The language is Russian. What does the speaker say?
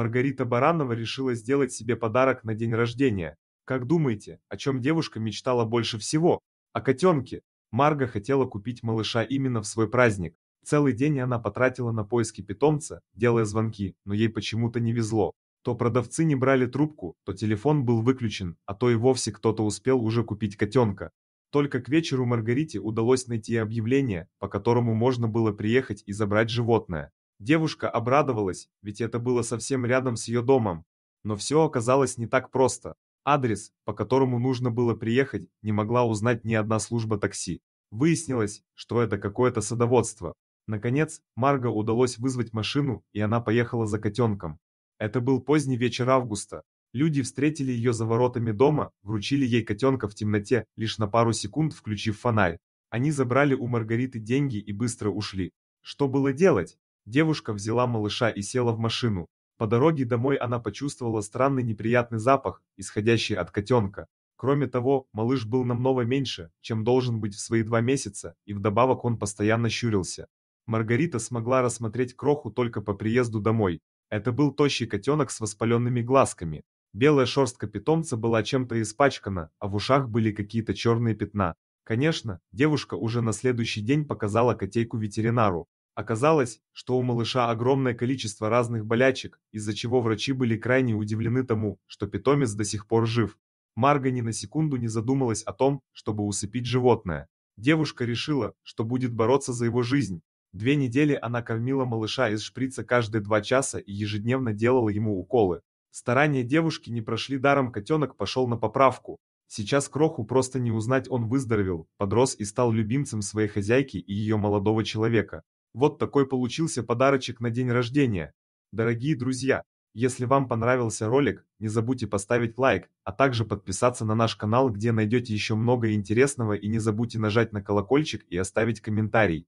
Маргарита Баранова решила сделать себе подарок на день рождения. Как думаете, о чем девушка мечтала больше всего? О котенке. Марга хотела купить малыша именно в свой праздник. Целый день она потратила на поиски питомца, делая звонки, но ей почему-то не везло. То продавцы не брали трубку, то телефон был выключен, а то и вовсе кто-то успел уже купить котенка. Только к вечеру Маргарите удалось найти объявление, по которому можно было приехать и забрать животное. Девушка обрадовалась, ведь это было совсем рядом с ее домом. Но все оказалось не так просто. Адрес, по которому нужно было приехать, не могла узнать ни одна служба такси. Выяснилось, что это какое-то садоводство. Наконец, Марго удалось вызвать машину, и она поехала за котенком. Это был поздний вечер августа. Люди встретили ее за воротами дома, вручили ей котенка в темноте, лишь на пару секунд включив фонарь. Они забрали у Маргариты деньги и быстро ушли. Что было делать? Девушка взяла малыша и села в машину. По дороге домой она почувствовала странный неприятный запах, исходящий от котенка. Кроме того, малыш был намного меньше, чем должен быть в свои два месяца, и вдобавок он постоянно щурился. Маргарита смогла рассмотреть кроху только по приезду домой. Это был тощий котенок с воспаленными глазками. Белая шерстка питомца была чем-то испачкана, а в ушах были какие-то черные пятна. Конечно, девушка уже на следующий день показала котейку ветеринару. Оказалось, что у малыша огромное количество разных болячек, из-за чего врачи были крайне удивлены тому, что питомец до сих пор жив. Марга ни на секунду не задумалась о том, чтобы усыпить животное. Девушка решила, что будет бороться за его жизнь. Две недели она кормила малыша из шприца каждые два часа и ежедневно делала ему уколы. Старания девушки не прошли даром, котенок пошел на поправку. Сейчас кроху просто не узнать он выздоровел, подрос и стал любимцем своей хозяйки и ее молодого человека. Вот такой получился подарочек на день рождения. Дорогие друзья, если вам понравился ролик, не забудьте поставить лайк, а также подписаться на наш канал, где найдете еще много интересного и не забудьте нажать на колокольчик и оставить комментарий.